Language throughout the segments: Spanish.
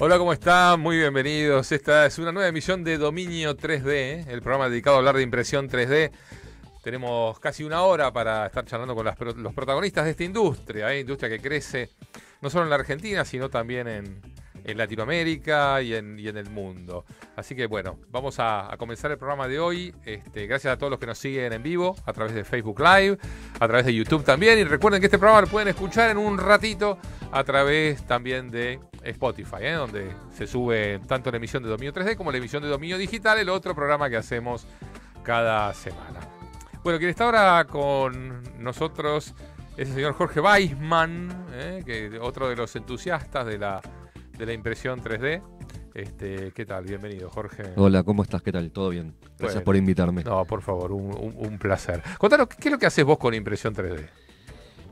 Hola, ¿cómo están? Muy bienvenidos. Esta es una nueva emisión de Dominio 3D, el programa dedicado a hablar de impresión 3D. Tenemos casi una hora para estar charlando con los protagonistas de esta industria, ¿eh? industria que crece no solo en la Argentina, sino también en, Latinoamérica y en, el mundo. Así que bueno, vamos a, comenzar el programa de hoy. Este, gracias a todos los que nos siguen en vivo, a través de Facebook Live, a través de YouTube también. Y recuerden que este programa lo pueden escuchar en un ratito a través también de Spotify, ¿eh? donde se sube tanto la emisión de dominio 3D como la emisión de dominio digital, el otro programa que hacemos cada semana. Bueno, quien está ahora con nosotros es el señor Jorge Weisman, ¿eh? que otro de los entusiastas de la, de la impresión 3D. Este, ¿Qué tal? Bienvenido, Jorge. Hola, ¿cómo estás? ¿Qué tal? ¿Todo bien? Gracias por invitarme. No, por favor, un, un placer. Contanos, ¿qué es lo que haces vos con impresión 3D?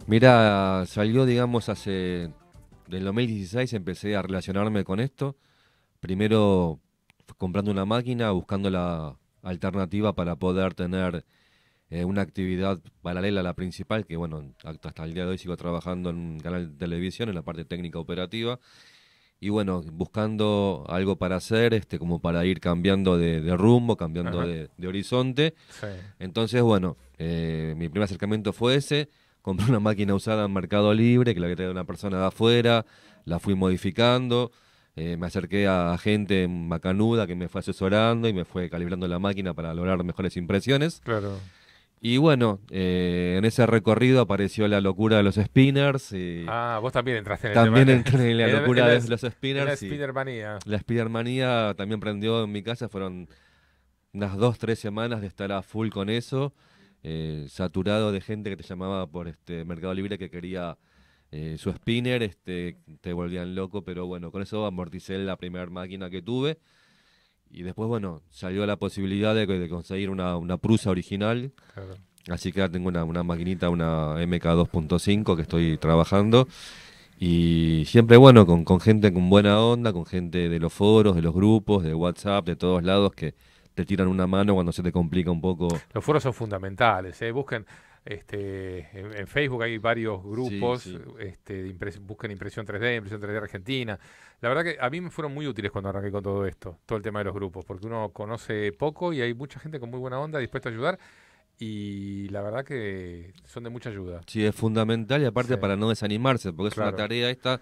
Mira, salió, digamos, hace del 2016 empecé a relacionarme con esto. Primero comprando una máquina, buscando la alternativa para poder tener eh, una actividad paralela a la principal, que bueno, hasta el día de hoy sigo trabajando en un canal de televisión, en la parte técnica operativa. Y bueno, buscando algo para hacer, este, como para ir cambiando de, rumbo, cambiando de, horizonte. Entonces, bueno, eh, mi primer acercamiento fue ese compré una máquina usada en Mercado Libre, que la que traído una persona de afuera, la fui modificando, eh, me acerqué a gente macanuda que me fue asesorando y me fue calibrando la máquina para lograr mejores impresiones. Claro. Y bueno, eh, en ese recorrido apareció la locura de los spinners. Y eh, ah, vos también entraste en el También entré en la locura de los spinners. La spinnermanía. La spinnermanía también prendió en mi casa. Fueron unas dos, tres semanas de estar a full con eso. Eh, saturado de gente que te llamaba por este Mercado Libre que quería eh, su spinner, este, te volvían loco, pero bueno, con eso amorticé la primera máquina que tuve. Y después, bueno, salió la posibilidad de, conseguir una, prusa original. Así que ahora tengo una, una maquinita, una MK2.5 que estoy trabajando. Y siempre, bueno, con, con gente con buena onda, con gente de los foros, de los grupos, de WhatsApp, de todos lados que, te tiran una mano cuando se te complica un poco. Los foros son fundamentales, ¿eh? busquen este, en, Facebook hay varios grupos, Este, busquen impresión 3D, impresión 3D Argentina. La verdad que a mí me fueron muy útiles cuando arranqué con todo esto, todo el tema de los grupos, porque uno conoce poco y hay mucha gente con muy buena onda dispuesta a ayudar y la verdad que son de mucha ayuda. Sí, es fundamental y aparte para no desanimarse, porque es una tarea esta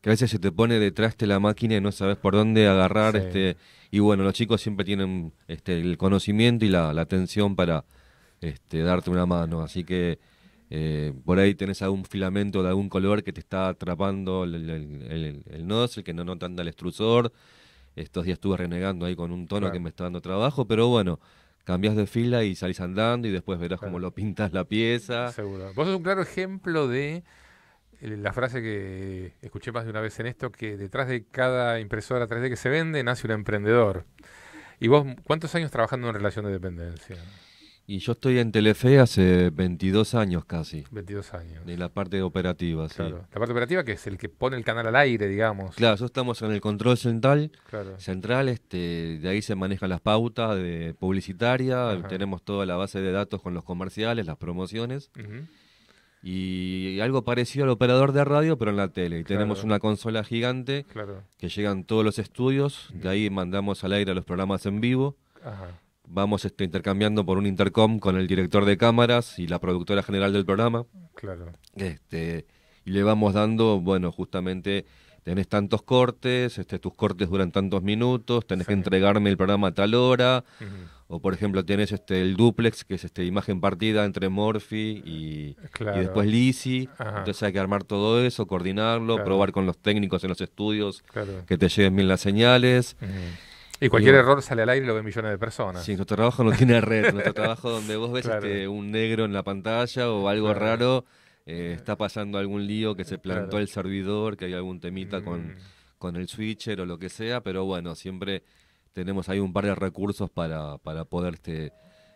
que a veces se te pone detrás de la máquina y no sabes por dónde agarrar. Este, y bueno, los chicos siempre tienen este, el conocimiento y la, atención para este, darte una mano. Así que eh, por ahí tenés algún filamento de algún color que te está atrapando el, el, nozzle, que no, nota el extrusor. Estos días estuve renegando ahí con un tono que me está dando trabajo, pero bueno, cambias de fila y salís andando y después verás cómo lo pintas la pieza. Seguro. Vos sos un claro ejemplo de eh, la frase que escuché más de una vez en esto, que detrás de cada impresora 3D que se vende nace un emprendedor. ¿Y vos cuántos años trabajando en relación de dependencia? Y yo estoy en Telefe hace 22 años casi. 22 años. De la parte operativa, claro. La parte operativa que es el que pone el canal al aire, digamos. Claro, nosotros estamos en el control central. Central, este, de ahí se manejan las pautas de publicitaria, tenemos toda la base de datos con los comerciales, las promociones. Y algo parecido al operador de radio, pero en la tele. Y tenemos una consola gigante que llegan todos los estudios, de ahí mandamos al aire los programas en vivo. Vamos este, intercambiando por un intercom con el director de cámaras y la productora general del programa. Claro. Este, y le vamos dando, bueno, justamente tenés tantos cortes, este, tus cortes duran tantos minutos, tenés que entregarme el programa a tal hora. O por ejemplo tienes este el duplex, que es este, imagen partida entre Morphy y, y después Lisi. Entonces hay que armar todo eso, coordinarlo, probar con los técnicos en los estudios que te lleguen bien las señales. Y cualquier error sale al aire y lo ven millones de personas. Sí, nuestro trabajo no tiene red. nuestro trabajo donde vos ves este, un negro en la pantalla o algo raro, eh, está pasando algún lío que se plantó el servidor, que hay algún temita con, mm. con el switcher o lo que sea, pero bueno, siempre tenemos ahí un par de recursos para, para poder este,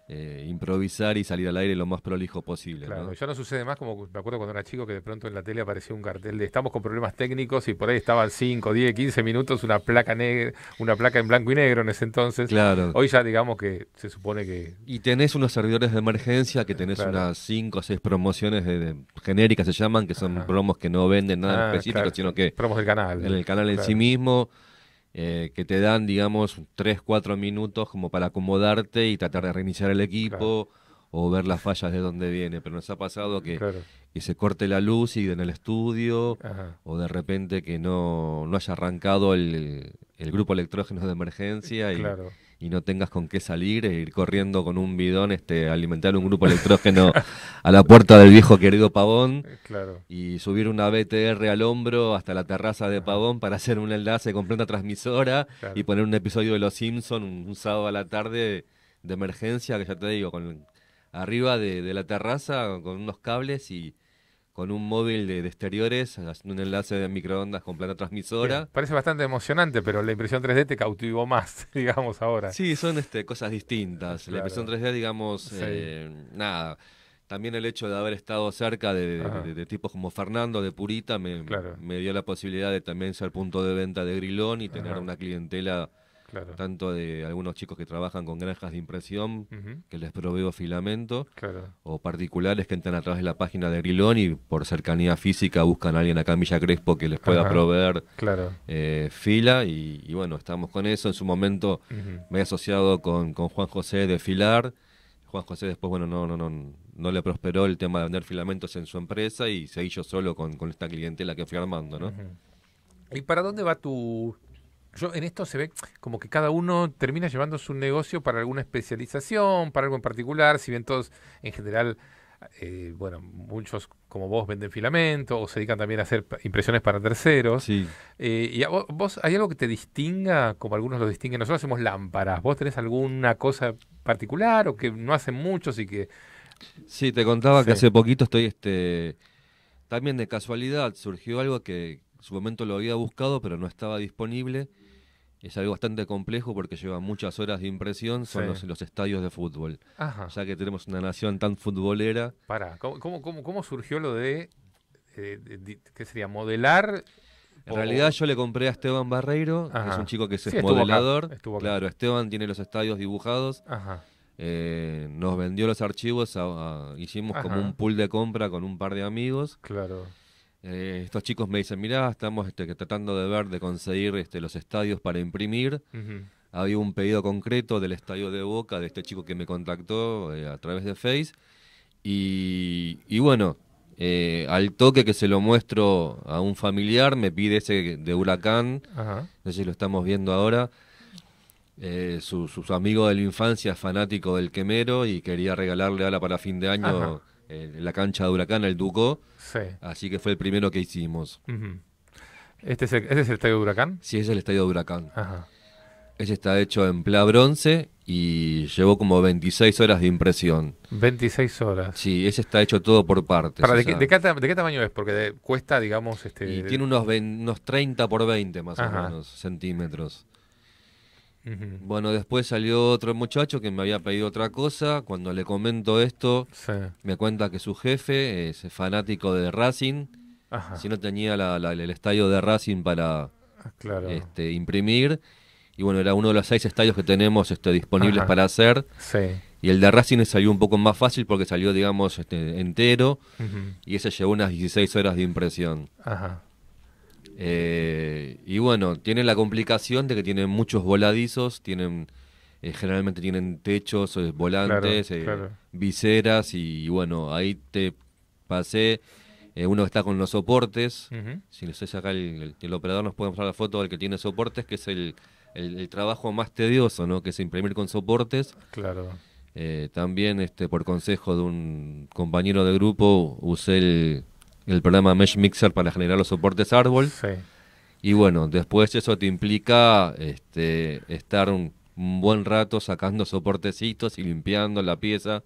eh, improvisar y salir al aire lo más prolijo posible. Claro, ya no sucede más como me acuerdo cuando era chico que de pronto en la tele apareció un cartel de estamos con problemas técnicos y por ahí estaban 5, 10, 15 minutos una placa negra, una placa en blanco y negro en ese entonces. Claro. Hoy ya digamos que se supone que... Y tenés unos servidores de emergencia que tenés unas 5 o 6 promociones de, genéricas se llaman, que son promos que no venden nada ah, específico, sino que... Promos del canal. En el canal en sí mismo. Eh, que te dan, digamos, tres, cuatro minutos como para acomodarte y tratar de reiniciar el equipo o ver las fallas de dónde viene. Pero nos ha pasado que, se corte la luz y en el estudio o de repente que no, no haya arrancado el, grupo electrógeno de emergencia. Y, claro y no tengas con qué salir e ir corriendo con un bidón, este, alimentar un grupo electrógeno a la puerta del viejo querido Pavón eh, claro. y subir una BTR al hombro hasta la terraza de Pavón para hacer un enlace con plena transmisora y poner un episodio de Los Simpson un, sábado a la tarde de emergencia, que ya te digo, con arriba de la terraza con unos cables y con un móvil de, exteriores, haciendo un enlace de microondas con plana transmisora. parece bastante emocionante, pero la impresión 3D te cautivó más, digamos, ahora. Sí, son este, cosas distintas. La impresión 3D, digamos, eh, nada. También el hecho de haber estado cerca de, tipos como Fernando de Purita me, dio la posibilidad de también ser punto de venta de Grilón y tener una clientela tanto de algunos chicos que trabajan con granjas de impresión, que les proveo filamento, o particulares que entran a través de la página de Grilón y por cercanía física buscan a alguien acá en Villa Crespo que les pueda proveer eh, fila, y, bueno, estamos con eso. En su momento me he asociado con, Juan José de Filar, Juan José después, bueno, no, no, no, no le prosperó el tema de vender filamentos en su empresa y seguí yo solo con, esta clientela que fui armando, ¿Y para dónde va tu, yo en esto se ve como que cada uno termina llevando su negocio para alguna especialización, para algo en particular, si bien todos en general, eh, bueno, muchos como vos venden filamento o se dedican también a hacer impresiones para terceros. Eh, ¿Y vos, hay algo que te distinga, como algunos lo distinguen? Nosotros hacemos lámparas, ¿vos tenés alguna cosa particular o que no hacen muchos y que... Sí, te contaba que hace poquito estoy, este, también de casualidad surgió algo que en su momento lo había buscado pero no estaba disponible es algo bastante complejo porque lleva muchas horas de impresión, son los, estadios de fútbol. Ya que tenemos una nación tan futbolera. Para, ¿cómo, cómo, surgió lo de, eh, qué sería, modelar? En realidad yo le compré a Esteban Barreiro, que es un chico que es modelador. Claro, Esteban tiene los estadios dibujados. Eh, nos vendió los archivos, hicimos como un pool de compra con un par de amigos. Claro. Eh, estos chicos me dicen, mirá, estamos este, tratando de ver, de conseguir este, los estadios para imprimir. Había un pedido concreto del estadio de Boca, de este chico que me contactó eh, a través de Face. Y, bueno, eh, al toque que se lo muestro a un familiar, me pide ese de Huracán, no sé si lo estamos viendo ahora. Su, sus amigos de la infancia, fanático del quemero, y quería regalarle la para fin de año la cancha de Huracán, el Duco. Sí. Así que fue el primero que hicimos. ¿Este ¿Ese este, es el, estadio de Huracán? Sí, es el estadio de Huracán. Ajá. Ese está hecho en pla bronce y llevó como 26 horas de impresión. 26 horas. Sí, ese está hecho todo por partes. de, qué, tamaño es? Porque cuesta, digamos... Este, y tiene unos, unos 30 por 20 más o menos centímetros. Bueno, después salió otro muchacho que me había pedido otra cosa. Cuando le comento esto, me cuenta que su jefe es fanático de Racing. Si no tenía el estadio de Racing para ah, este, imprimir. Y bueno, era uno de los seis estadios que tenemos este, disponibles para hacer. Y el de Racing salió un poco más fácil porque salió, digamos, este, entero. Y ese llevó unas 16 horas de impresión. Ajá. Eh, y bueno, tiene la complicación de que tienen muchos voladizos, tienen eh, generalmente tienen techos, eh, volantes, viseras y, bueno, ahí te pasé uno está con los soportes. Si no sé acá el, operador nos puede mostrar la foto del que tiene soportes, que es el, trabajo más tedioso, ¿no? Que es imprimir con soportes. Claro. también este, por consejo de un compañero de grupo usé el, el programa Mesh Mixer para generar los soportes árbol. Y bueno, después eso te implica este, estar un, buen rato sacando soportecitos y limpiando la pieza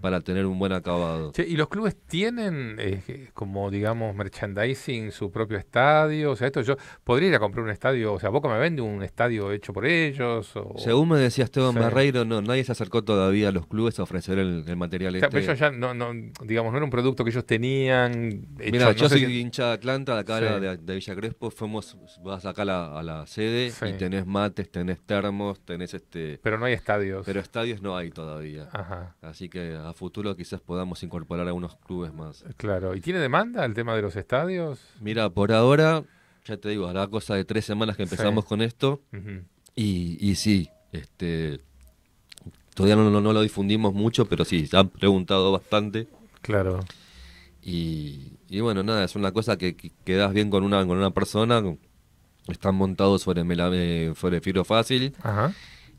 para tener un buen acabado. ¿Y los clubes tienen, eh, como digamos, merchandising, su propio estadio? O sea, esto yo podría ir a comprar un estadio, o sea, Boca me vende un estadio hecho por ellos. Según me decía Esteban Barreiro, no, nadie se acercó todavía a los clubes a ofrecer el, material. Este. pero ellos ya, no, digamos, no era un producto que ellos tenían. Mira, yo soy hincha de Atlanta, acá de, Villa Crespo, fuimos, vas acá a la, la sede y tenés mates, tenés termos, tenés este... Pero no hay estadios. Pero estadios no hay todavía. Ajá. Así que que a futuro quizás podamos incorporar a unos clubes más. Eh, claro, ¿y tiene demanda el tema de los estadios? Mira, por ahora, ya te digo, hará cosa de tres semanas que empezamos con esto y, sí, este, todavía no, no, lo difundimos mucho, pero sí, se han preguntado bastante. Claro. Y, bueno, nada, es una cosa que, quedas bien con una, con una persona, están montados sobre, eh, sobre fibro fácil. Ajá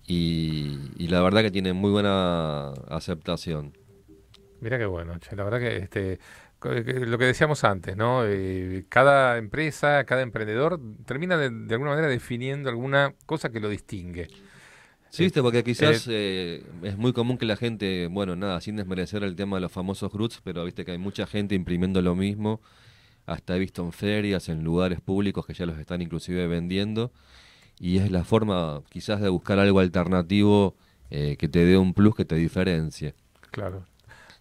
y, y la verdad que tiene muy buena aceptación. Mira qué bueno, la verdad que este, lo que decíamos antes, ¿no? Eh, cada empresa, cada emprendedor termina de, alguna manera definiendo alguna cosa que lo distingue. Sí, porque eh, quizás eh, es muy común que la gente, bueno, nada, sin desmerecer el tema de los famosos Groots, pero viste que hay mucha gente imprimiendo lo mismo, hasta he visto en ferias, en lugares públicos que ya los están inclusive vendiendo y es la forma quizás de buscar algo alternativo eh, que te dé un plus, que te diferencie. Claro.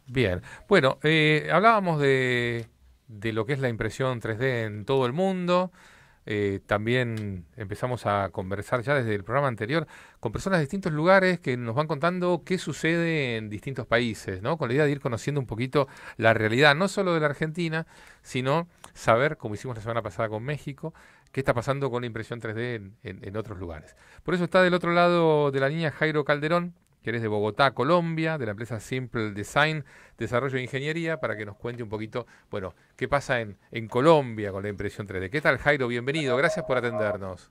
Bien. Bueno, eh, hablábamos de, de lo que es la impresión 3D en todo el mundo. Eh, también empezamos a conversar ya desde el programa anterior con personas de distintos lugares que nos van contando qué sucede en distintos países, ¿no? Con la idea de ir conociendo un poquito la realidad, no solo de la Argentina, sino saber, como hicimos la semana pasada con México, qué está pasando con la impresión 3D en, otros lugares. Por eso está del otro lado de la línea Jairo Calderón, que eres de Bogotá, Colombia, de la empresa Simple Design, Desarrollo e Ingeniería, para que nos cuente un poquito, bueno, qué pasa en, Colombia con la impresión 3D. ¿Qué tal, Jairo? Bienvenido, gracias por atendernos.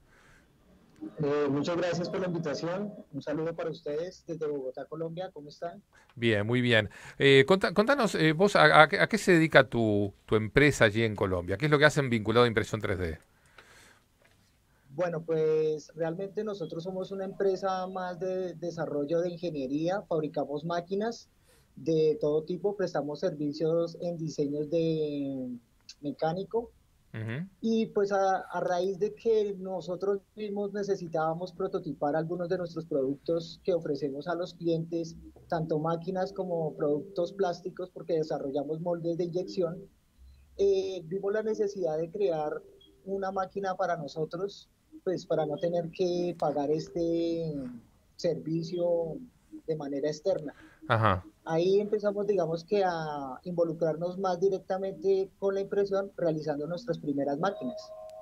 Eh, muchas gracias por la invitación. Un saludo para ustedes desde Bogotá, Colombia. ¿Cómo están? Bien, muy bien. Eh, contanos, eh, vos, a, qué se dedica tu, empresa allí en Colombia? ¿Qué es lo que hacen vinculado a impresión 3D? Bueno, pues realmente nosotros somos una empresa más de desarrollo de ingeniería, fabricamos máquinas de todo tipo, prestamos servicios en diseños de mecánico. Y pues a, raíz de que nosotros mismos necesitábamos prototipar algunos de nuestros productos que ofrecemos a los clientes, tanto máquinas como productos plásticos, porque desarrollamos moldes de inyección, eh, vimos la necesidad de crear una máquina para nosotros pues para no tener que pagar este servicio de manera externa. Ajá. Ahí empezamos, digamos que a involucrarnos más directamente con la impresión realizando nuestras primeras máquinas.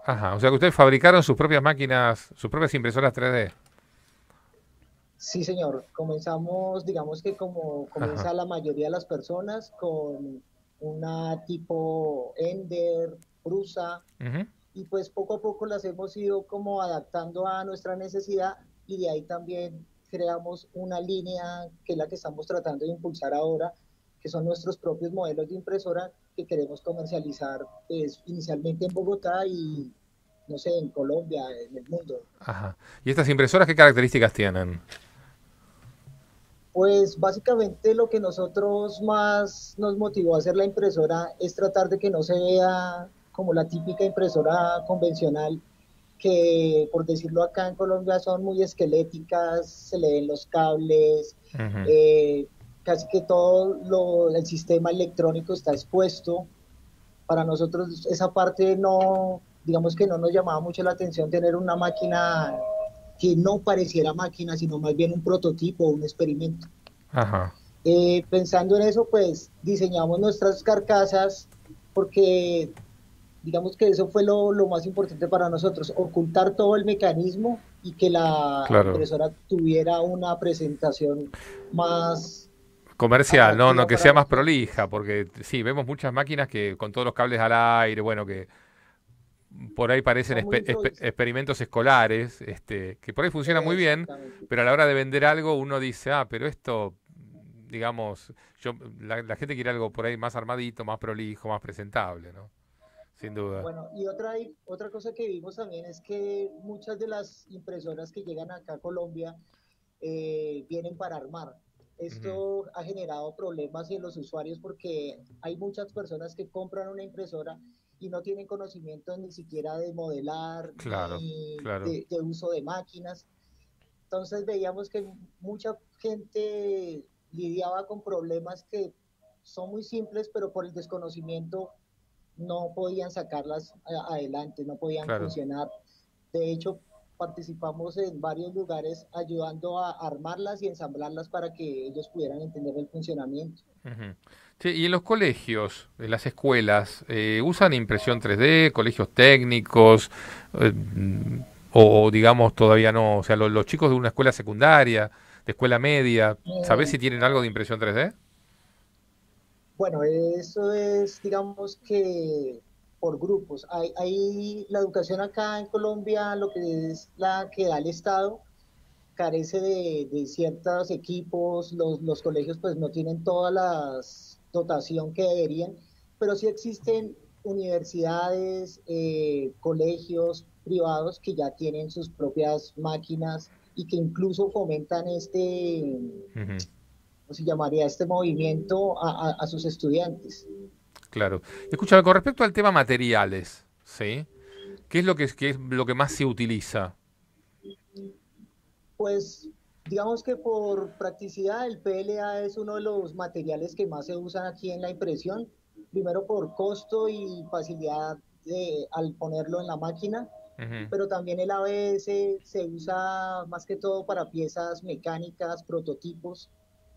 Ajá, o sea que ustedes fabricaron sus propias máquinas, sus propias impresoras 3D. Sí, señor. Comenzamos, digamos que como comienza la mayoría de las personas, con una tipo Ender, Prusa, Ajá y pues poco a poco las hemos ido como adaptando a nuestra necesidad y de ahí también creamos una línea que es la que estamos tratando de impulsar ahora, que son nuestros propios modelos de impresora que queremos comercializar pues, inicialmente en Bogotá y no sé, en Colombia, en el mundo. Ajá. ¿Y estas impresoras qué características tienen? Pues básicamente lo que nosotros más nos motivó a hacer la impresora es tratar de que no se vea como la típica impresora convencional, que por decirlo acá en Colombia son muy esqueléticas, se le ven los cables, eh, casi que todo el sistema electrónico está expuesto. Para nosotros esa parte no, digamos que no nos llamaba mucho la atención tener una máquina que no pareciera máquina, sino más bien un prototipo, un experimento. Eh, pensando en eso, pues diseñamos nuestras carcasas porque digamos que eso fue lo, más importante para nosotros, ocultar todo el mecanismo y que la impresora tuviera una presentación más comercial, no, no que sea más prolija, porque sí, vemos muchas máquinas que con todos los cables al aire, bueno, que por ahí parecen experimentos escolares, este, que por ahí funciona muy bien, pero a la hora de vender algo uno dice, ah, pero esto digamos, yo, la gente quiere algo por ahí más armadito, más prolijo, más presentable, ¿no? Bueno, y otra, otra cosa que vimos también es que muchas de las impresoras que llegan acá a Colombia eh, vienen para armar. Esto ha generado problemas en los usuarios porque hay muchas personas que compran una impresora y no tienen conocimiento ni siquiera de modelar, ni de, uso de máquinas. Entonces veíamos que mucha gente lidiaba con problemas que son muy simples, pero por el desconocimiento no podían sacarlas eh, adelante, no podían funcionar. De hecho, participamos en varios lugares ayudando a armarlas y ensamblarlas para que ellos pudieran entender el funcionamiento. sí, y en los colegios, en las escuelas, eh, ¿usan impresión 3D, colegios técnicos? Eh, o digamos todavía no, o sea, los, chicos de una escuela secundaria, de escuela media, ¿sabes si tienen algo de impresión 3D? Bueno, eso es, digamos que por grupos. Hay, la educación acá en Colombia, lo que es la que da el Estado, carece de, de ciertos equipos, los, colegios pues no tienen toda la dotación que deberían, pero sí existen universidades, eh, colegios privados que ya tienen sus propias máquinas y que incluso fomentan este... Pues, se llamaría este movimiento a, sus estudiantes. Claro. Escúchame, con respecto al tema materiales, ¿sí? ¿Qué es lo que, es lo que más se utiliza? Pues digamos que por practicidad el PLA es uno de los materiales que más se usan aquí en la impresión, primero por costo y facilidad al ponerlo en la máquina, pero también el ABS se usa más que todo para piezas mecánicas, prototipos,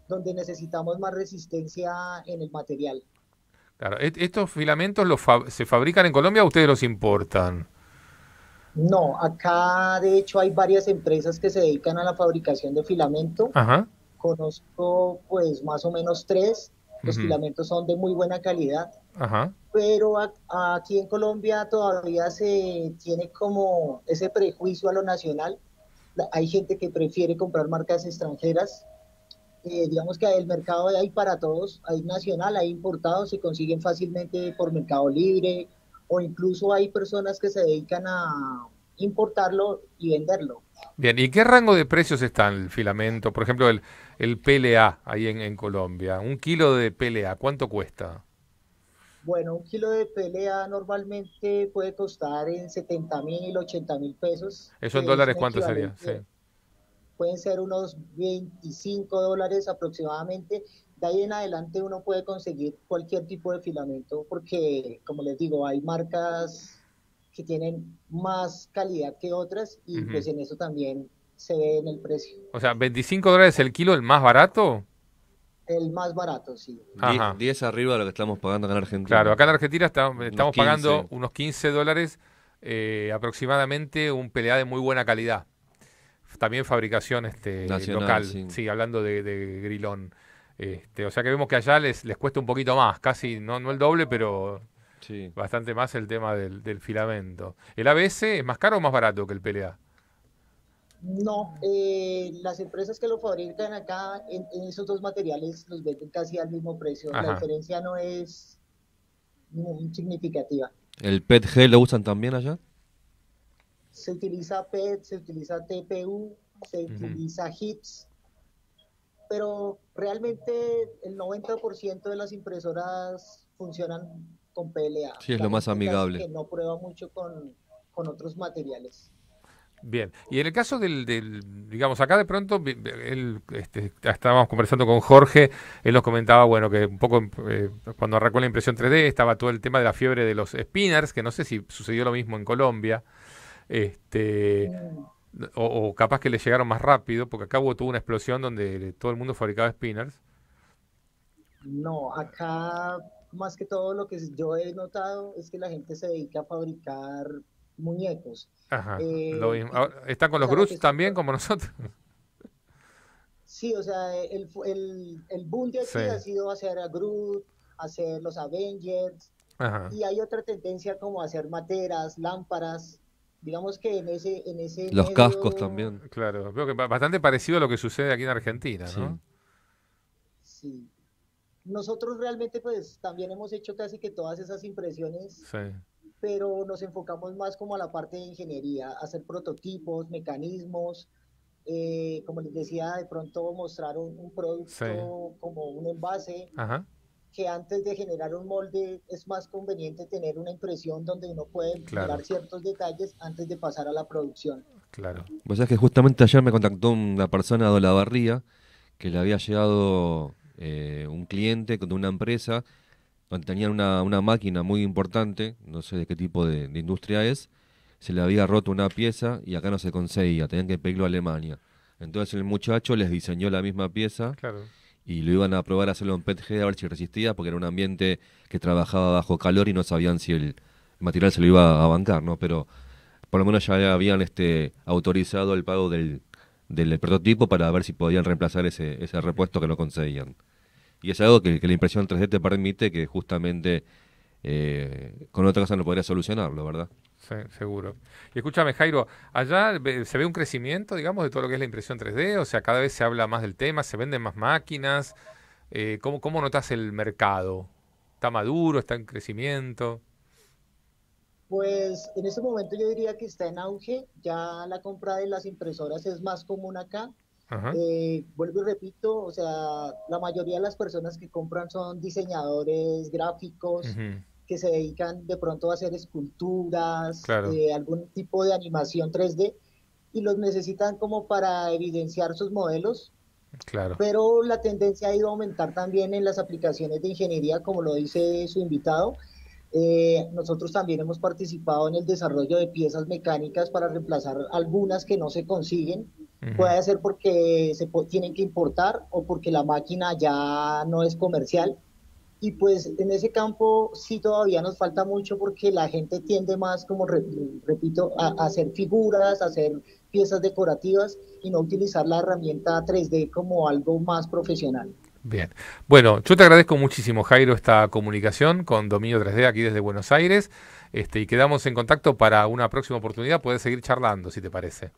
donde necesitamos más resistencia en el material. Claro, ¿estos filamentos se fabrican en Colombia o ustedes los importan? No, acá de hecho hay varias empresas que se dedican a la fabricación de filamento. Conozco pues más o menos tres. Los filamentos son de muy buena calidad. Ajá. Pero aquí en Colombia todavía se tiene como ese prejuicio a lo nacional. Hay gente que prefiere comprar marcas extranjeras eh, digamos que el mercado hay para todos, hay nacional, hay importado se consiguen fácilmente por mercado libre o incluso hay personas que se dedican a importarlo y venderlo. Bien, ¿y qué rango de precios está el filamento? Por ejemplo, el, el PLA ahí en, Colombia. Un kilo de PLA, ¿cuánto cuesta? Bueno, un kilo de PLA normalmente puede costar en 70 mil, 80 mil pesos. ¿Eso en eh, dólares cuánto sería? Sí pueden ser unos 25 dólares aproximadamente. De ahí en adelante uno puede conseguir cualquier tipo de filamento porque, como les digo, hay marcas que tienen más calidad que otras y pues en eso también se ve en el precio. O sea, 25 dólares el kilo, el más barato. El más barato, sí. 10 arriba de lo que estamos pagando acá en Argentina. Claro, acá en Argentina estamos pagando unos 15 dólares eh, aproximadamente un pelea de muy buena calidad también fabricación este, local. Sí. hablando de, grilón. Este, o sea que vemos que allá les, les cuesta un poquito más, casi no, no el doble, pero bastante más el tema del, filamento. ¿El ABS es más caro o más barato que el PLA? No, eh, las empresas que lo fabrican acá en, esos dos materiales los venden casi al mismo precio. La diferencia no es muy significativa. ¿El PETG lo usan también allá? se utiliza PET, se utiliza TPU, se utiliza HIPS, pero realmente el 90% de las impresoras funcionan con PLA. Sí, es lo más amigable. Que no prueba mucho con, otros materiales. Bien, y en el caso del, digamos, acá de pronto, este, estábamos conversando con Jorge, él nos comentaba, bueno, que un poco eh, cuando arrancó la impresión 3D estaba todo el tema de la fiebre de los spinners, que no sé si sucedió lo mismo en Colombia. Este, o, capaz que le llegaron más rápido, porque acá hubo tuvo una explosión donde todo el mundo fabricaba spinners. No, acá más que todo lo que yo he notado es que la gente se dedica a fabricar muñecos. Ajá, eh, ¿Están con los Groots también como nosotros? Sí, o sea, el, el, boom de aquí ha sido hacer a Groot, hacer los Avengers, y hay otra tendencia como hacer materas, lámparas, digamos que en ese... En ese Los cascos también. Claro, veo que bastante parecido a lo que sucede aquí en Argentina, ¿no? Sí. Nosotros realmente pues también hemos hecho casi que todas esas impresiones, sí. pero nos enfocamos más como a la parte de ingeniería, hacer prototipos, mecanismos, eh, como les decía, de pronto mostrar un, producto como un envase. Ajá que antes de generar un molde es más conveniente tener una impresión donde uno puede claro. ciertos detalles antes de pasar a la producción. Claro. Pues es que justamente ayer me contactó una persona de Olavarría que le había llegado eh, un cliente de una empresa donde tenían una, una, máquina muy importante, no sé de qué tipo de, de, industria es, se le había roto una pieza y acá no se conseguía, tenían que pedirlo a Alemania. Entonces el muchacho les diseñó la misma pieza. Claro y lo iban a probar a hacerlo en PETG a ver si resistía, porque era un ambiente que trabajaba bajo calor y no sabían si el material se lo iba a bancar, ¿no? Pero por lo menos ya habían este, autorizado el pago del, del prototipo para ver si podían reemplazar ese, ese repuesto que no conseguían. Y es algo que, la impresión 3D te permite que justamente eh, con otra cosa no podría solucionarlo, ¿verdad? seguro. Y escúchame, Jairo, allá se ve un crecimiento, digamos, de todo lo que es la impresión 3D, o sea, cada vez se habla más del tema, se venden más máquinas. Eh, ¿cómo, notas el mercado? ¿Está maduro? ¿Está en crecimiento? Pues en este momento yo diría que está en auge, ya la compra de las impresoras es más común acá. Eh, vuelvo y repito, o sea, la mayoría de las personas que compran son diseñadores gráficos, que se dedican de pronto a hacer esculturas, eh, algún tipo de animación 3D, y los necesitan como para evidenciar sus modelos. Claro. Pero la tendencia ha ido a aumentar también en las aplicaciones de ingeniería, como lo dice su invitado. Eh, nosotros también hemos participado en el desarrollo de piezas mecánicas para reemplazar algunas que no se consiguen. Puede ser porque se tienen que importar o porque la máquina ya no es comercial y pues en ese campo sí todavía nos falta mucho porque la gente tiende más, como repito, a, hacer figuras, a hacer piezas decorativas y no utilizar la herramienta 3D como algo más profesional. Bien. Bueno, yo te agradezco muchísimo, Jairo, esta comunicación con Dominio 3D aquí desde Buenos Aires. Este, y quedamos en contacto para una próxima oportunidad. Puedes seguir charlando, si te parece.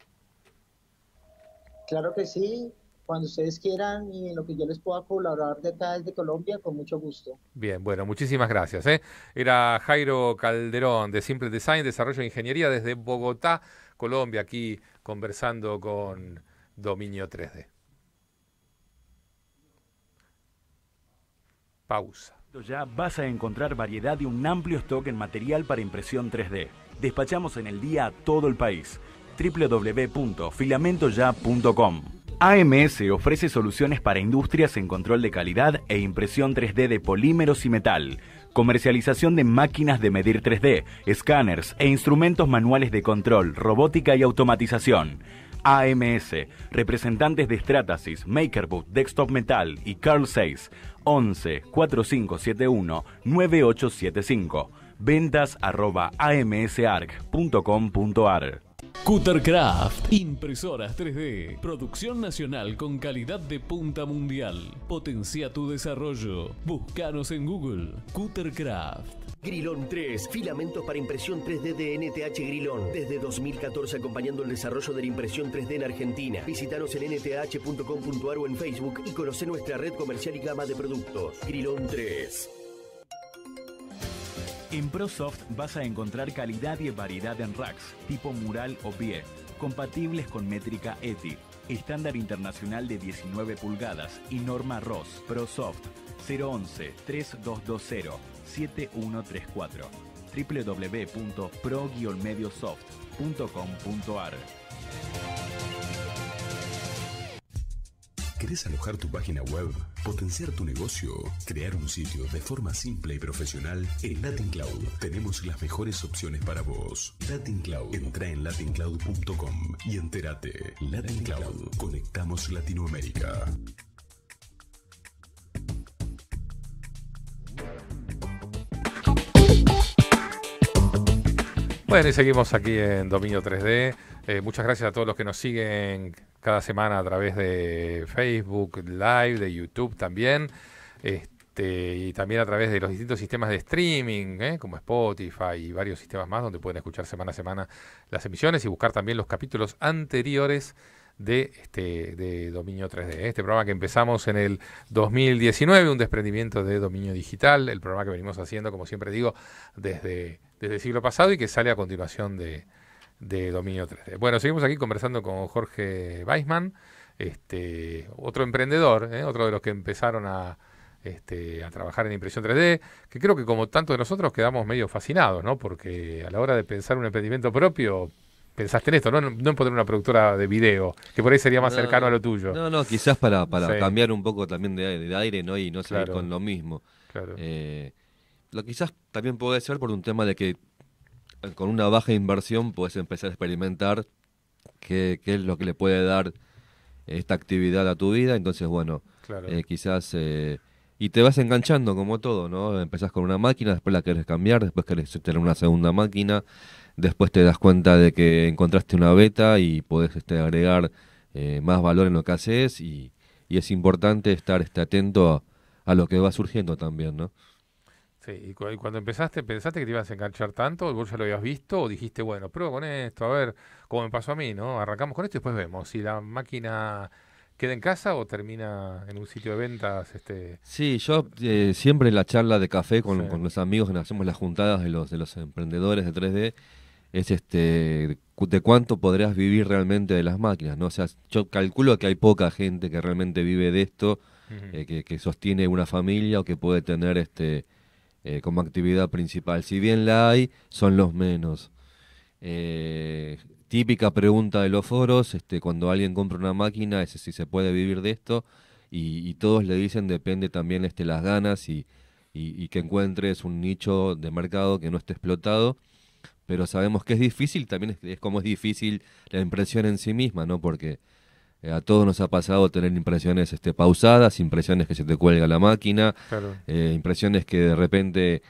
Claro que sí cuando ustedes quieran y en lo que yo les pueda colaborar de acá desde Colombia, con mucho gusto. Bien, bueno, muchísimas gracias. ¿eh? Era Jairo Calderón de Simple Design, Desarrollo e Ingeniería desde Bogotá, Colombia, aquí conversando con Dominio 3D. Pausa. Ya vas a encontrar variedad y un amplio stock en material para impresión 3D. Despachamos en el día a todo el país. www.filamentoya.com AMS ofrece soluciones para industrias en control de calidad e impresión 3D de polímeros y metal, comercialización de máquinas de medir 3D, escáneres e instrumentos manuales de control, robótica y automatización. AMS, representantes de Stratasys, MakerBook, Desktop Metal y Carl 6, 11 4571 9875. Ventas arroba amsarc.com.ar Cuttercraft, impresoras 3D, producción nacional con calidad de punta mundial. Potencia tu desarrollo. Búscanos en Google. Cuttercraft. Grilón 3, filamentos para impresión 3D de NTH Grilón. Desde 2014 acompañando el desarrollo de la impresión 3D en Argentina. Visítanos en nth.com.ar o en Facebook y conoce nuestra red comercial y gama de productos. Grilón 3. En ProSoft vas a encontrar calidad y variedad en racks, tipo mural o pie, compatibles con métrica ETI, estándar internacional de 19 pulgadas y norma ROS. ProSoft 011-3220-7134 www.pro-mediosoft.com.ar ¿Querés alojar tu página web, potenciar tu negocio, crear un sitio de forma simple y profesional? En Latin Cloud tenemos las mejores opciones para vos. Latin Cloud. Entra en latincloud.com y entérate. Latin Cloud. Conectamos Latinoamérica. Bueno, y seguimos aquí en Dominio 3D. Eh, muchas gracias a todos los que nos siguen cada semana a través de Facebook Live, de YouTube también. Este, y también a través de los distintos sistemas de streaming, ¿eh? como Spotify y varios sistemas más, donde pueden escuchar semana a semana las emisiones y buscar también los capítulos anteriores de este de Dominio 3D. Este programa que empezamos en el 2019, un desprendimiento de Dominio Digital, el programa que venimos haciendo, como siempre digo, desde desde el siglo pasado y que sale a continuación de, de Dominio 3D. Bueno, seguimos aquí conversando con Jorge Weisman, este, otro emprendedor, ¿eh? otro de los que empezaron a, este, a trabajar en impresión 3D, que creo que como tantos de nosotros quedamos medio fascinados, ¿no? Porque a la hora de pensar un emprendimiento propio, pensaste en esto, ¿no? en poner una productora de video, que por ahí sería más cercano a lo tuyo. No, no, quizás para, cambiar un poco también de, de aire, ¿no? Y no salir con lo mismo. Claro. Eh, lo quizás también puede ser por un tema de que eh, con una baja inversión puedes empezar a experimentar qué, es lo que le puede dar esta actividad a tu vida. Entonces, bueno, eh, quizás... Eh, y te vas enganchando como todo, ¿no? Empezás con una máquina, después la querés cambiar, después querés tener una segunda máquina, después te das cuenta de que encontraste una beta y podés este, agregar eh, más valor en lo que haces y, es importante estar este, atento a lo que va surgiendo también, ¿no? Sí, y, cuando empezaste, ¿pensaste que te ibas a enganchar tanto? ¿Vos ya lo habías visto? ¿O dijiste, bueno, prueba con esto, a ver, cómo me pasó a mí, ¿no? Arrancamos con esto y después vemos si la máquina queda en casa o termina en un sitio de ventas? Este... Sí, yo eh, siempre en la charla de café con, con, los amigos que hacemos las juntadas de los, de los emprendedores de 3D es este de cuánto podrías vivir realmente de las máquinas, ¿no? O sea, yo calculo que hay poca gente que realmente vive de esto, eh, que, que, sostiene una familia o que puede tener este eh, como actividad principal. Si bien la hay, son los menos. Eh, típica pregunta de los foros, este, cuando alguien compra una máquina, es si se puede vivir de esto, y, todos le dicen depende también este, las ganas y, que encuentres un nicho de mercado que no esté explotado. Pero sabemos que es difícil, también es, es como es difícil la impresión en sí misma, ¿no? Porque eh, a todos nos ha pasado tener impresiones este, pausadas, impresiones que se te cuelga la máquina, eh, impresiones que de repente,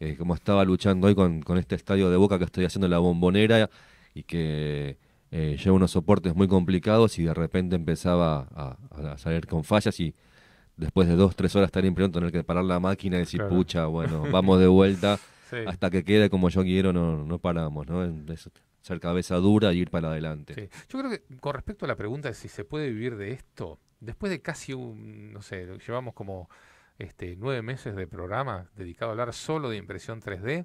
eh, como estaba luchando hoy con, este estadio de boca que estoy haciendo la bombonera y que lleva unos soportes muy complicados y de repente empezaba a, salir con fallas y después de dos, tres horas estar en el que parar la máquina y decir, pucha, bueno, vamos de vuelta. hasta que quede como yo quiero, no, no paramos, ¿no? ser cabeza dura y ir para adelante. Yo creo que con respecto a la pregunta de si se puede vivir de esto, después de casi un, no sé, llevamos como este, nueve meses de programa dedicado a hablar solo de impresión 3D,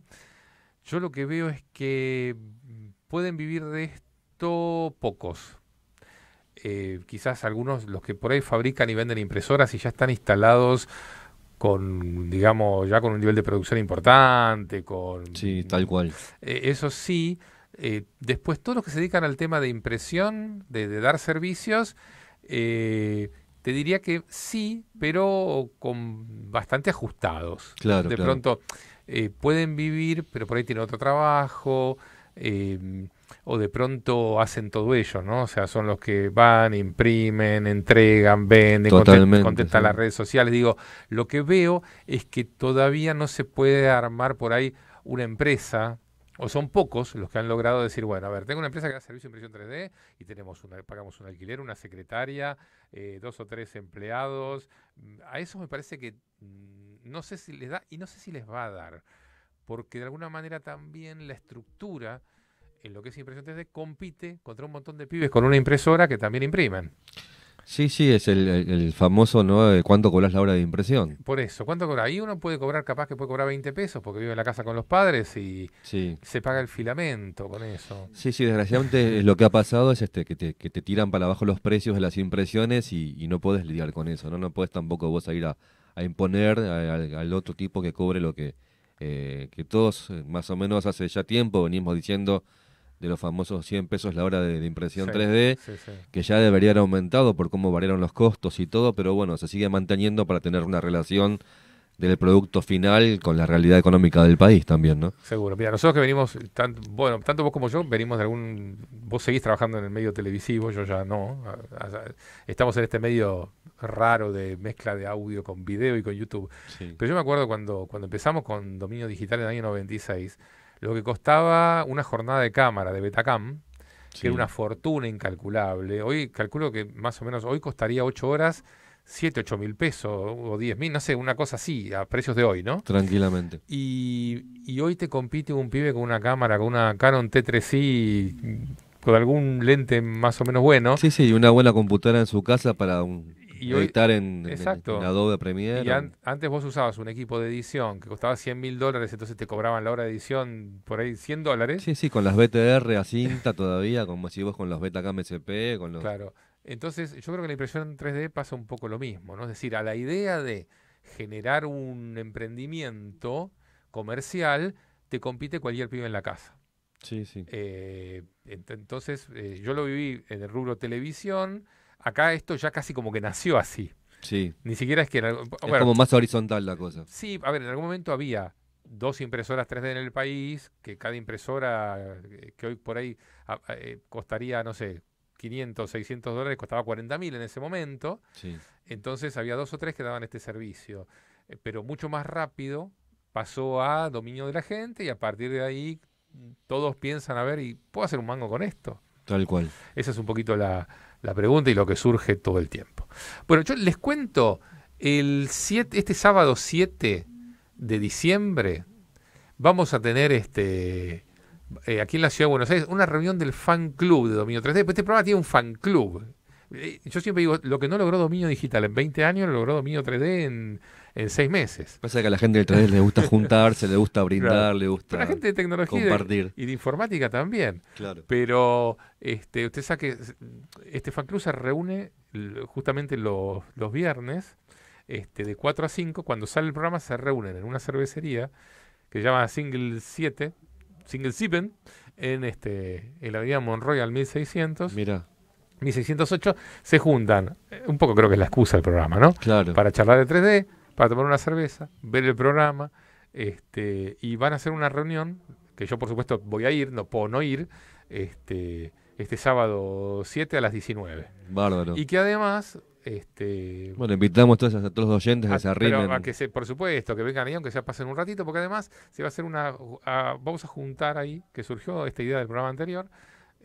yo lo que veo es que pueden vivir de esto pocos. Eh, quizás algunos, los que por ahí fabrican y venden impresoras y ya están instalados con, digamos, ya con un nivel de producción importante, con... Sí, tal cual. Eh, eso sí, eh, después todos los que se dedican al tema de impresión, de, dar servicios, eh, te diría que sí, pero con bastante ajustados. de pronto eh, pueden vivir, pero por ahí tienen otro trabajo. o de pronto hacen todo ello, ¿no? O sea, son los que van, imprimen, entregan, venden, contestan las redes sociales. Digo, lo que veo es que todavía no se puede armar por ahí una empresa o son pocos los que han logrado decir, bueno, a ver, tengo una empresa que da servicio de impresión 3D y tenemos una, pagamos un alquiler, una secretaria, eh, dos o tres empleados. Mm, a eso me parece que mm, no sé si les da y no sé si les va a dar, porque de alguna manera también la estructura en lo que es impresión 3D compite contra un montón de pibes con una impresora que también imprimen. Sí, sí, es el, famoso, ¿no? Eh, ¿Cuánto cobras la hora de impresión? Por eso, ¿cuánto cobras? Ahí uno puede cobrar, capaz que puede cobrar 20 pesos porque vive en la casa con los padres y se paga el filamento con eso. Sí, sí, desgraciadamente eh, lo que ha pasado es este que te, que te tiran para abajo los precios de las impresiones y, no puedes lidiar con eso, ¿no? No puedes tampoco vos ir a, imponer al otro tipo que cobre lo que, eh, que todos más o menos hace ya tiempo venimos diciendo de los famosos 100 pesos la hora de, de impresión 3D, que ya debería haber aumentado por cómo variaron los costos y todo, pero bueno, se sigue manteniendo para tener una relación del producto final con la realidad económica del país también, ¿no? Seguro. Mira, nosotros que venimos, bueno, tanto vos como yo, venimos de algún... Vos seguís trabajando en el medio televisivo, yo ya no. Estamos en este medio raro de mezcla de audio con video y con YouTube. Pero yo me acuerdo cuando, cuando empezamos con Dominio Digital en el año 96 lo que costaba una jornada de cámara de Betacam, que era una fortuna incalculable. Hoy calculo que más o menos hoy costaría 8 horas 7, 8 mil pesos o 10 mil, no sé, una cosa así, a precios de hoy, ¿no? Tranquilamente. Y, hoy te compite un pibe con una cámara, con una Canon T3i, con algún lente más o menos bueno. Sí, sí, y una buena computadora en su casa para un y en, Adobe Premiere. Y antes vos usabas un equipo de edición que costaba 100 mil dólares, entonces te cobraban la hora de edición por ahí 100 dólares. Sí, sí, con las BTR a cinta todavía, como si vos con los Betacam SP, con los... Claro, entonces yo creo que la impresión 3D pasa un poco lo mismo, ¿no? Es decir, a la idea de generar un emprendimiento comercial, te compite cualquier pibe en la casa. Sí, sí. Eh, entonces, eh, yo lo viví en el rubro televisión, acá esto ya casi como que nació así. Sí. Ni siquiera es que... es como más horizontal la cosa. Sí, a ver, en algún momento había dos impresoras 3D en el país, que cada impresora eh, que hoy por ahí eh, costaría, no sé, 500, 600 dólares, costaba 40 mil en ese momento. Sí. Entonces había dos o tres que daban este servicio. Eh, pero mucho más rápido pasó a dominio de la gente y a partir de ahí mm, todos piensan, a ver, ¿y puedo hacer un mango con esto? Tal cual. Esa es un poquito la, la pregunta y lo que surge todo el tiempo. Bueno, yo les cuento, el siete, este sábado 7 de diciembre vamos a tener este... Eh, aquí en la ciudad de Buenos Aires, una reunión del fan club de Dominio 3D. Pues este programa tiene un fan club eh, yo siempre digo, lo que no logró dominio digital en 20 años, lo logró dominio 3D en, en 6 meses. Pasa que a la gente del 3D le gusta juntarse, le gusta brindar, le gusta la gente compartir. Y de, informática también. Claro. Pero este, usted sabe que este Cruz se reúne justamente los, viernes este, de 4 a 5. Cuando sale el programa se reúnen en una cervecería que se llama Single 7, Single 7, en, este, en la avenida Monroy al 1600. Mira 1608, se juntan, eh, un poco creo que es la excusa del programa, ¿no? Claro. Para charlar de 3D, para tomar una cerveza, ver el programa, este, y van a hacer una reunión, que yo por supuesto voy a ir, no puedo no ir, este, este sábado 7 a las 19. Bárbaro. Y que además... Este, bueno, invitamos todos a, todos los oyentes a, que a que se, por supuesto, que vengan ahí, aunque sea pasen un ratito, porque además se va a hacer una... Ah, vamos a juntar ahí, que surgió esta idea del programa anterior,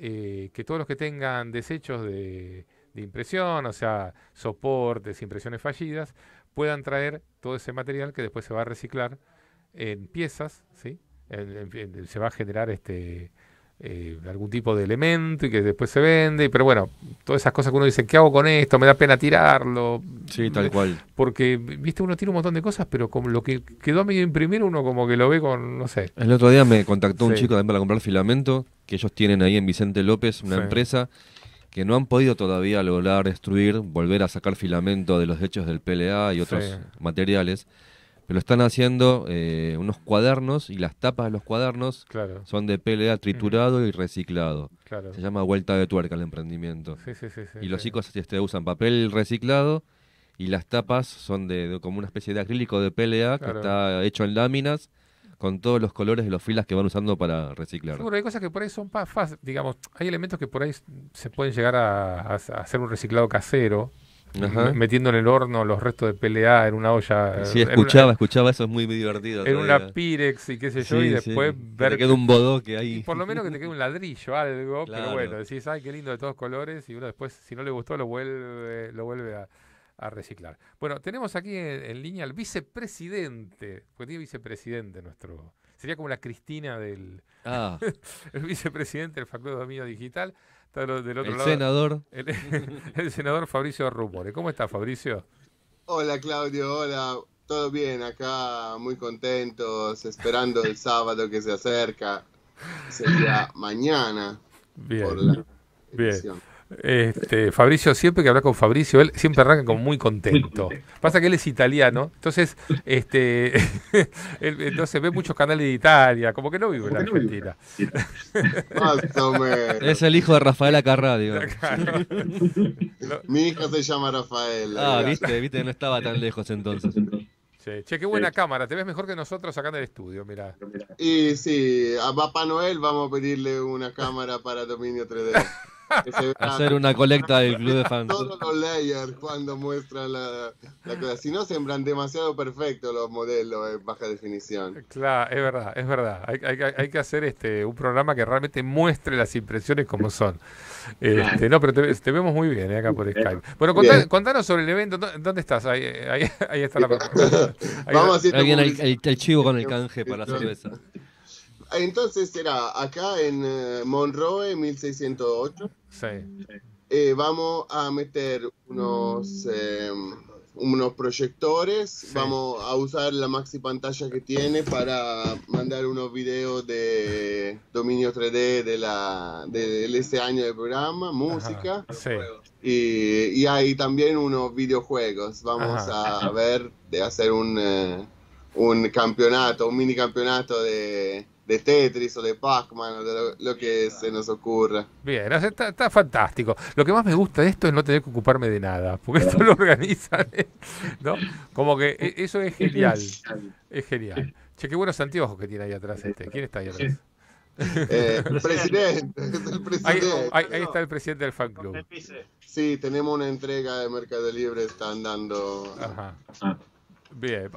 eh, que todos los que tengan desechos de, impresión, o sea, soportes, impresiones fallidas, puedan traer todo ese material que después se va a reciclar en piezas, ¿sí? se va a generar este eh, algún tipo de elemento y que después se vende. Pero bueno, todas esas cosas que uno dice, ¿qué hago con esto? Me da pena tirarlo. Sí, tal cual. Porque, viste, uno tira un montón de cosas, pero con lo que quedó a medio imprimir, uno como que lo ve con, no sé. El otro día me contactó un chico también para comprar filamento, que ellos tienen ahí en Vicente López, una empresa que no han podido todavía lograr destruir, volver a sacar filamento de los hechos del PLA y otros materiales pero están haciendo eh, unos cuadernos y las tapas de los cuadernos son de PLA triturado y reciclado. Se llama vuelta de tuerca el emprendimiento. y los chicos este, usan papel reciclado y las tapas son de, como una especie de acrílico de PLA que está hecho en láminas con todos los colores de los filas que van usando para reciclar. hay cosas que por ahí son fáciles, digamos, hay elementos que por ahí se pueden llegar a hacer un reciclado casero, metiendo en el horno los restos de PLA en una olla. Eh, sí, escuchaba, escuchaba eso, es muy, divertido. En una Pirex y qué sé yo, y después ver. Te queda un bodoque ahí. por lo menos que te quede un ladrillo, algo, pero bueno, decís, ay, qué lindo de todos colores, y uno después, si no le gustó, lo vuelve, lo vuelve a, reciclar. Bueno, tenemos aquí en, línea al vicepresidente, porque tiene vicepresidente nuestro. Sería como la Cristina del. Ah. el vicepresidente del Facultad de Dominio Digital el Senador. El, senador Fabricio Rumore. ¿Cómo está, Fabricio? Hola, Claudio. Hola. Todo bien acá, muy contentos, esperando el sábado que se acerca. Sería mañana. Por la bien. Este, Fabricio, siempre que habla con Fabricio, él siempre arranca como muy contento. Pasa que él es italiano, entonces este, entonces ve muchos canales de Italia, como que no vive en Argentina. es el hijo de Rafael Acá digo. Mi hijo se llama Rafael Ah, viste, viste, no estaba tan lejos entonces. Che, qué buena cámara, te ves mejor que nosotros acá en el estudio, mira Y sí, a Papá Noel vamos a pedirle una cámara para dominio 3D. Hacer una colecta del club de fans. Todos los layers cuando muestran la, cosa. Si no, sembran demasiado perfecto los modelos en eh, baja definición. Claro, es verdad, es verdad. Hay, que hacer este un programa que realmente muestre las impresiones como son. Este, no, pero te, vemos muy bien eh, acá por Skype. Bueno, contanos sobre el evento. ¿Dónde estás? Ahí, está la pregunta. Vamos a el, el, chivo con el canje para la cerveza entonces será acá en eh, Monroe 1608. Sí. Eh, vamos a meter unos, em, unos proyectores, vamos a usar la maxi pantalla que tiene para mandar unos videos de dominio 3D de, la, de, ese año de programa, música. Sí. Y, hay también unos videojuegos. Vamos a ver de hacer un, eh, un campeonato, un mini campeonato de de Tetris o de Pac-Man o de lo, que se nos ocurra. Bien, está, fantástico. Lo que más me gusta de esto es no tener que ocuparme de nada, porque esto lo organizan, ¿no? Como que e, eso es genial. Es genial. Che, qué buenos anteojos que tiene ahí atrás este. ¿Quién está ahí atrás? Eh, el presidente, Ahí, está el presidente del fan club. Sí, tenemos una entrega de Mercado Libre, están dando. Ajá. Ah. Bien,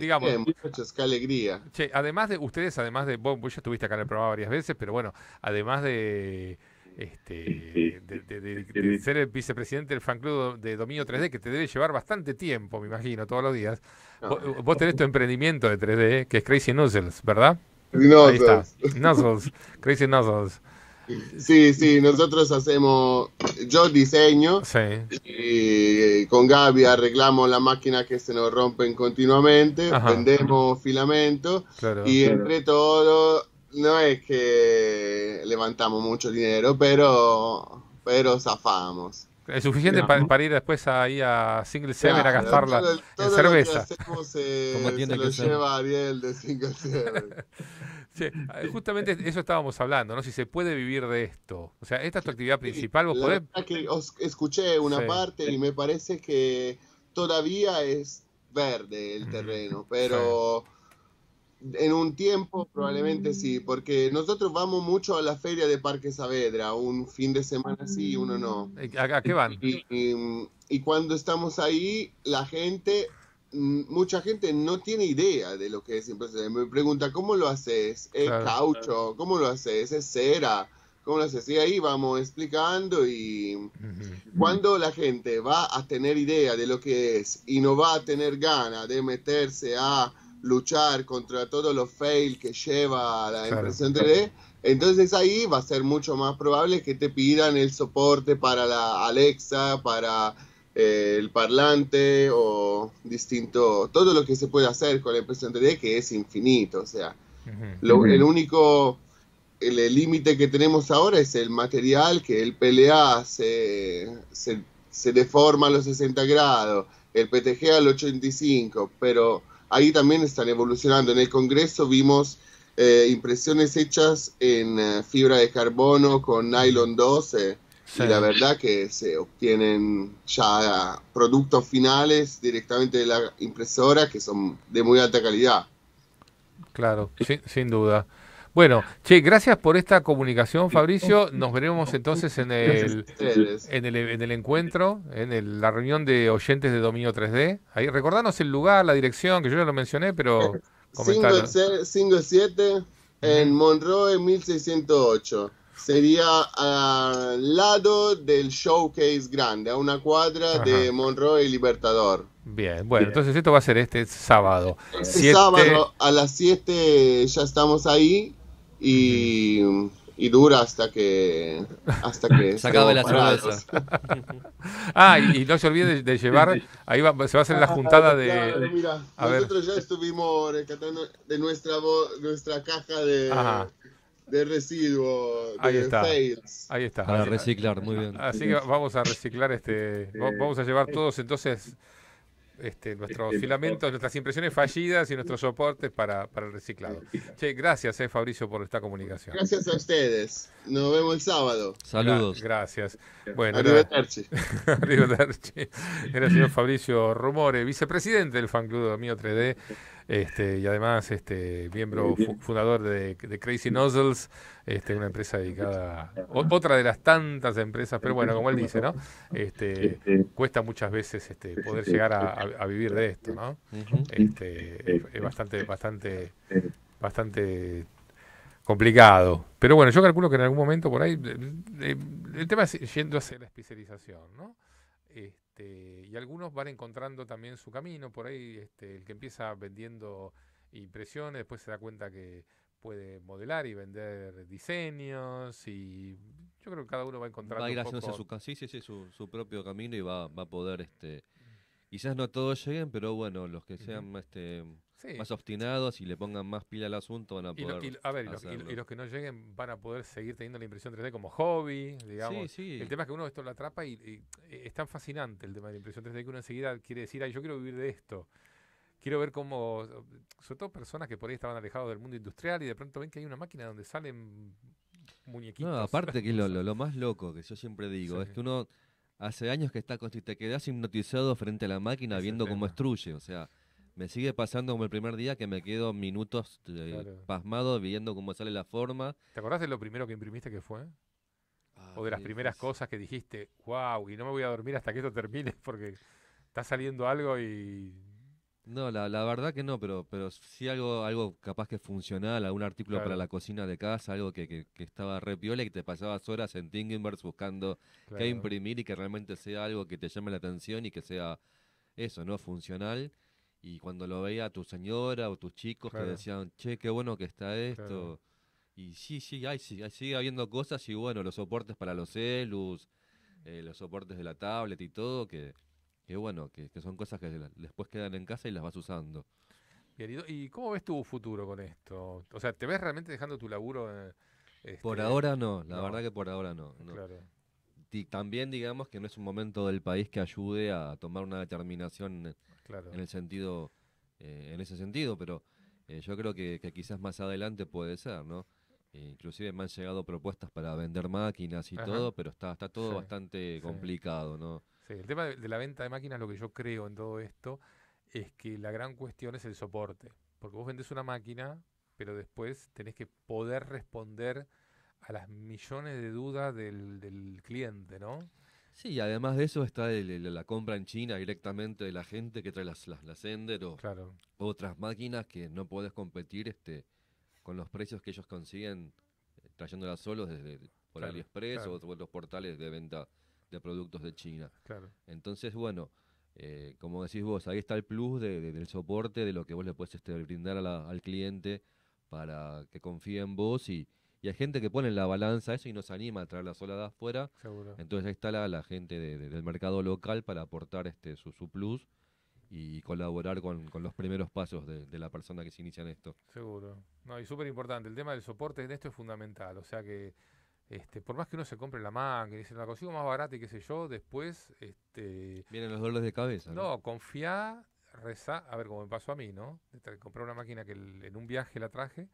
digamos. muchachos, qué alegría. Che, además de ustedes, además de vos, ya estuviste acá en el programa varias veces, pero bueno, además de este, de, ser el vicepresidente del fan club de Dominio 3D, que te debe llevar bastante tiempo, me imagino, todos los días. Ah. Vos, tenés tu emprendimiento de 3D, que es Crazy Nuzzles, ¿verdad? Nozzles Nuzzles, Crazy Nuzzles. Sí, sí, nosotros hacemos, yo diseño, sí. Eh, con Gaby arreglamos la máquina que se nos rompen continuamente, vendemos filamento y entre todo, no es que levantamos mucho dinero, pero, pero zafamos. Es suficiente para, ir después ahí a Single Seven a gastarla en cerveza. Lo que eh, lo lleva Ariel de Single Seven. Sí, ah, justamente eso estábamos hablando, ¿no? Si se puede vivir de esto. O sea, esta es tu actividad principal, vos podés... que os escuché una parte y me parece que todavía es verde el mm, terreno, pero en un tiempo probablemente sí, porque nosotros vamos mucho a la feria de Parque Saavedra, un fin de semana sí, uno no. ¿A, qué van? y cuando estamos ahí, la gente mucha gente no tiene idea de lo que es impresión. Me pregunta, ¿cómo lo haces? ¿Es caucho? ¿Cómo lo haces? ¿Es cera? ¿Cómo lo haces? Y ahí vamos explicando y cuando la gente va a tener idea de lo que es y no va a tener ganas de meterse a luchar contra todos los fail que lleva la impresión 3D, entonces ahí va a ser mucho más probable que te pidan el soporte para la Alexa, para eh, el parlante o distinto, todo lo que se puede hacer con la impresión 3D que es infinito, o sea, lo, el único el límite que tenemos ahora es el material que el PLA se, se, deforma a los 60 grados, el PTG al 85, pero ahí también están evolucionando. En el Congreso vimos eh, impresiones hechas en eh, fibra de carbono con nylon 12, y la verdad que se obtienen ya productos finales directamente de la impresora que son de muy alta calidad. Claro, sin, duda. Bueno, che, gracias por esta comunicación, Fabricio. Nos veremos entonces en el, en el, en el encuentro, en la reunión de oyentes de Dominio 3D. Ahí, recordanos el lugar, la dirección, que yo ya lo mencioné, pero... siete en Monroe 1608 sería al lado del showcase grande, a una cuadra de Monroe y Libertador. Bien, bueno, entonces esto va a ser este sábado. Este sábado a las 7 ya estamos ahí y, dura hasta que hasta que se acabe la Ah, y, no se olvide de, llevar, ahí se va a hacer la juntada de... mira, nosotros ya estuvimos rescatando de nuestra, nuestra caja de de residuos. De está. Ahí está. Para reciclar, muy bien. Así que vamos a reciclar, este, vamos a llevar todos entonces este, nuestros este, filamentos, nuestras impresiones fallidas y nuestros soportes para, el reciclado. Che, gracias, eh, Fabricio, por esta comunicación. Gracias a ustedes. Nos vemos el sábado. Saludos. gracias. Bueno, Arrivederci. Arrivederci. Era el señor Fabricio Rumore, vicepresidente del fan club Mío 3D. Este, y además este, miembro fundador de, Crazy Nozzles, este, una empresa dedicada, otra de las tantas empresas, pero bueno, como él dice, ¿no? Este, este, cuesta muchas veces este, poder llegar a, vivir de esto, ¿no? Este, es bastante, bastante, bastante complicado. Pero bueno, yo calculo que en algún momento por ahí, eh, eh, el tema es yendo hacia la especialización, ¿no? Este, y algunos van encontrando también su camino, por ahí este, el que empieza vendiendo impresiones, después se da cuenta que puede modelar y vender diseños y yo creo que cada uno va a encontrar un poco... su, sí, sí, su, su, propio camino y va, a poder este quizás no todos lleguen pero bueno los que sean este más obstinados y le pongan más pila al asunto van a poder. ver, los, que no lleguen van a poder seguir teniendo la impresión 3D como hobby, digamos. El tema es que uno esto lo atrapa y, eh, es tan fascinante el tema de la impresión 3D que uno enseguida quiere decir, ay, yo quiero vivir de esto. Quiero ver cómo, sobre todo personas que por ahí estaban alejados del mundo industrial y de pronto ven que hay una máquina donde salen muñequitos. No, aparte que lo, lo, más loco que yo siempre digo es que uno hace años que está te quedas hipnotizado frente a la máquina viendo cómo estruye, o sea, me sigue pasando como el primer día que me quedo minutos eh, pasmado viendo cómo sale la forma. ¿Te acordás de lo primero que imprimiste que fue? Ah, o de las primeras cosas que dijiste, wow, y no me voy a dormir hasta que esto termine porque está saliendo algo y... No, la, verdad que no, pero, pero sí algo, algo capaz que funcional, algún artículo para la cocina de casa, algo que, estaba re piola y que te pasabas horas en Thingiverse buscando qué imprimir y que realmente sea algo que te llame la atención y que sea eso, ¿no? Funcional. Y cuando lo veía tu señora o tus chicos que decían, che, qué bueno que está esto. Y sí, sí, hay, sí, sigue habiendo cosas y bueno, los soportes para los celus, eh, los soportes de la tablet y todo, que, que bueno, que, son cosas que después quedan en casa y las vas usando. Bien, ¿y cómo ves tu futuro con esto? O sea, ¿te ves realmente dejando tu laburo? Eh, por este, ahora no, la verdad que por ahora no. no. Claro también digamos que no es un momento del país que ayude a tomar una determinación en el sentido, eh, en ese sentido, pero eh, yo creo que, quizás más adelante puede ser, ¿no? Eh, inclusive me han llegado propuestas para vender máquinas y todo, pero está, está todo bastante complicado, ¿no? el tema de, de la venta de máquinas, lo que yo creo en todo esto, es que la gran cuestión es el soporte. Porque vos vendés una máquina, pero después tenés que poder responder a las millones de dudas del, cliente, ¿no? Sí, además de eso está la compra en China directamente de la gente que trae las, las, o otras máquinas que no puedes competir este, con los precios que ellos consiguen eh, trayéndolas solos desde por AliExpress o otros portales de venta de productos de China. Entonces, bueno, eh, como decís vos, ahí está el plus del soporte de lo que vos le puedes este, brindar al cliente para que confíe en vos y, y hay gente que pone en la balanza eso y nos anima a traer la sola de afuera. Entonces ahí está la, gente del mercado local para aportar este su, plus y colaborar con, los primeros pasos de, la persona que se inicia en esto. Seguro. No, y súper importante. El tema del soporte de esto es fundamental. O sea que, este, por más que uno se compre la manga y dice, la consigo más barata y qué sé yo, después... Este, Vienen los dolores de cabeza. No, ¿no? confía, reza. A ver, como me pasó a mí, ¿no? Compré una máquina que en un viaje la traje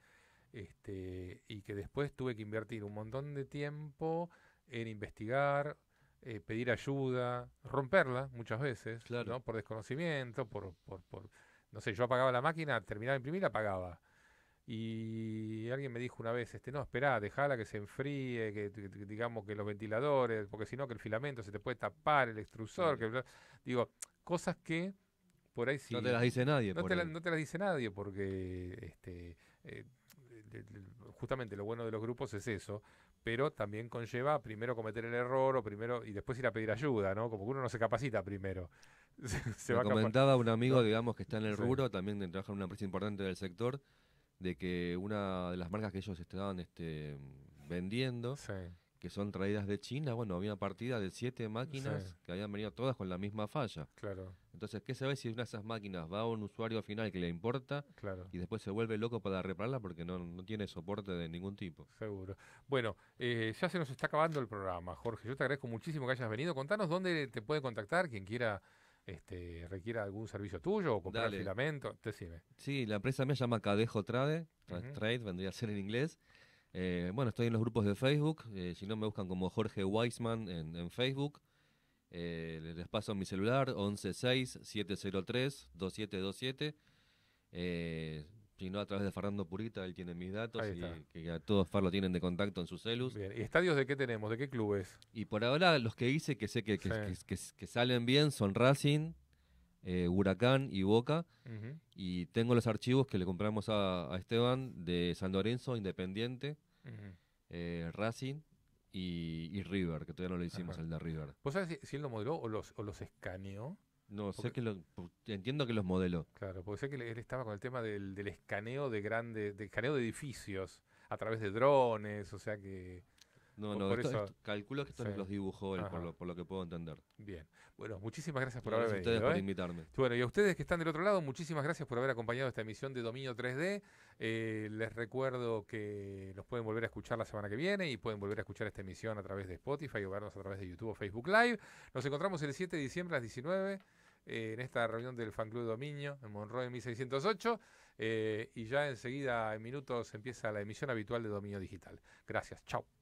este, y que después tuve que invertir un montón de tiempo en investigar, eh, pedir ayuda, romperla muchas veces, por desconocimiento, por, por, no sé, yo apagaba la máquina, terminaba de imprimir, apagaba. Y alguien me dijo una vez, este, no, espera déjala que se enfríe, que, digamos que los ventiladores, porque si no que el filamento se te puede tapar, el extrusor, que digo, cosas que por ahí sí. no te las dice nadie. No, te, no te las dice nadie porque este, eh, justamente lo bueno de los grupos es eso, pero también conlleva primero cometer el error o primero y después ir a pedir ayuda, ¿no? Como que uno no se capacita primero. Se, comentaba un amigo, digamos, que está en el rubro, también trabaja en una empresa importante del sector, de que una de las marcas que ellos estaban este, vendiendo que son traídas de China, bueno, había una partida de siete máquinas que habían venido todas con la misma falla. Claro. Entonces, ¿qué se si una de esas máquinas va a un usuario final que le importa claro. y después se vuelve loco para repararla porque no, tiene soporte de ningún tipo? Seguro. Bueno, eh, ya se nos está acabando el programa, Jorge. Yo te agradezco muchísimo que hayas venido. Contanos dónde te puede contactar quien quiera este, requiera algún servicio tuyo o comprar Dale. filamento, sirve Sí, la empresa me llama Cadejo Trade, Trade vendría a ser en inglés. Eh, bueno, estoy en los grupos de Facebook. Eh, si no, me buscan como Jorge Weisman en, Facebook. Eh, les paso mi celular 116-703-2727. si no, a través de Fernando Purita, él tiene mis datos y que a todos Far lo tienen de contacto en sus celus. ¿y estadios de qué tenemos? ¿De qué clubes? Y por ahora, los que hice que sé que salen bien son Racing, eh, Huracán y Boca. Y tengo los archivos que le compramos a, Esteban de San Lorenzo, Independiente, eh, Racing y, River, que todavía no lo hicimos el de River. ¿Vos sabés si, él lo modeló o los, o los escaneó? No, sé que lo, entiendo que los modeló. Claro, porque sé que él estaba con el tema del, del escaneo de grandes, del escaneo de edificios a través de drones, o sea que... No, no, calculo que esto los dibujó por lo, que puedo entender. Bien. Bueno, muchísimas gracias por haber venido. Gracias a ustedes por ¿eh? invitarme. Bueno, y a ustedes que están del otro lado, muchísimas gracias por haber acompañado esta emisión de Dominio 3D. Eh, les recuerdo que nos pueden volver a escuchar la semana que viene y pueden volver a escuchar esta emisión a través de Spotify o vernos a través de YouTube o Facebook Live. Nos encontramos el 7 de diciembre a las 19 eh, en esta reunión del Fan Club Dominio en Monroe en 1608 y ya enseguida en minutos empieza la emisión habitual de Dominio Digital. Gracias, chao.